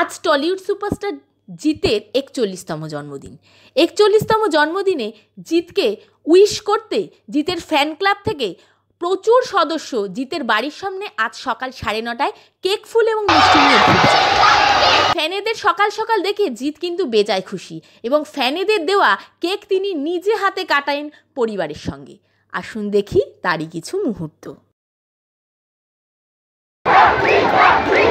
আজ Tollywood superstar জিতের একচল্লিশতম জন্মদিন একচল্লিশতম জন্মদিনে জিতকে উইশ করতে জিতের ফ্যান ক্লাব থেকে প্রচুর সদস্য জিতের বাড়ির সামনে আজ সকাল সাড়ে নটায় কেক ফুল এবং মিষ্টি নিয়ে ফ্যানেদের সকাল সকাল দেখে জিত কিন্তু বেজায় খুশি এবং ফ্যানেদের দেওয়া কেক তিনি নিজে হাতে কাটায়েন পরিবারের সঙ্গে আসুন দেখি তারই কিছু মুহূর্ত